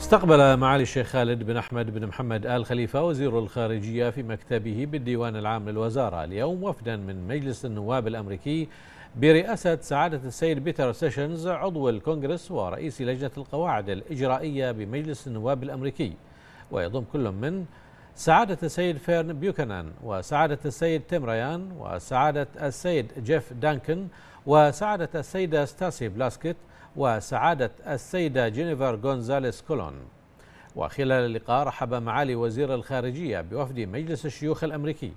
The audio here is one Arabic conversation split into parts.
استقبل معالي الشيخ خالد بن أحمد بن محمد آل خليفة وزير الخارجية في مكتبه بالديوان العام للوزارة اليوم وفدا من مجلس النواب الأمريكي برئاسة سعادة السيد بيتر سيشنز عضو الكونغرس ورئيس لجنة القواعد الإجرائية بمجلس النواب الأمريكي ويضم كل من سعادة السيد فيرن بيوكنان وسعادة السيد تيم ريان وسعادة السيد جيف دانكن وسعادة السيدة ستاسي بلاسكت وسعادة السيدة جينيفر غونزاليس كولون وخلال اللقاء رحب معالي وزير الخارجية بوفد مجلس الشيوخ الأمريكي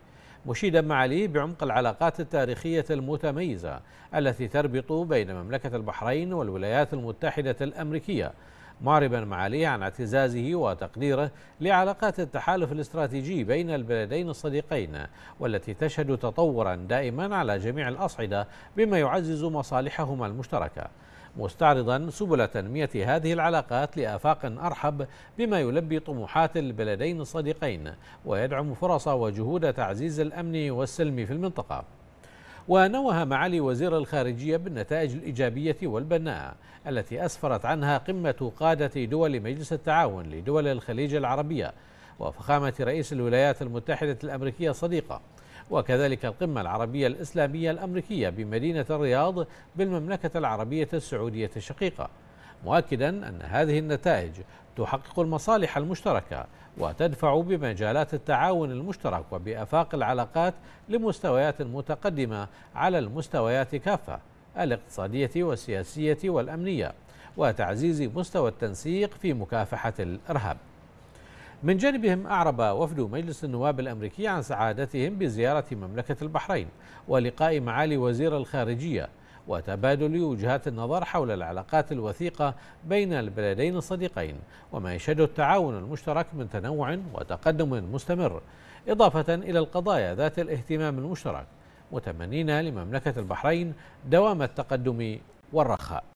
مشيدا معالي بعمق العلاقات التاريخية المتميزة التي تربط بين مملكة البحرين والولايات المتحدة الأمريكية معربا معاليه عن اعتزازه وتقديره لعلاقات التحالف الاستراتيجي بين البلدين الصديقين والتي تشهد تطورا دائما على جميع الاصعده بما يعزز مصالحهما المشتركه مستعرضا سبل تنمية هذه العلاقات لآفاق أرحب بما يلبي طموحات البلدين الصديقين ويدعم فرص وجهود تعزيز الأمن والسلم في المنطقة ونوه معالي وزير الخارجية بالنتائج الإيجابية والبناءة التي أسفرت عنها قمة قادة دول مجلس التعاون لدول الخليج العربية وفخامة رئيس الولايات المتحدة الأمريكية صديقة وكذلك القمة العربية الإسلامية الأمريكية بمدينة الرياض بالمملكة العربية السعودية الشقيقة مؤكدا أن هذه النتائج تحقق المصالح المشتركة وتدفع بمجالات التعاون المشترك وبآفاق العلاقات لمستويات متقدمة على المستويات كافة الاقتصادية والسياسية والأمنية وتعزيز مستوى التنسيق في مكافحة الإرهاب من جانبهم أعرب وفد مجلس النواب الأمريكي عن سعادتهم بزيارة مملكة البحرين ولقاء معالي وزير الخارجية وتبادل وجهات النظر حول العلاقات الوثيقة بين البلدين الصديقين وما يشهد التعاون المشترك من تنوع وتقدم مستمر إضافة إلى القضايا ذات الاهتمام المشترك متمنين لمملكة البحرين دوام التقدم والرخاء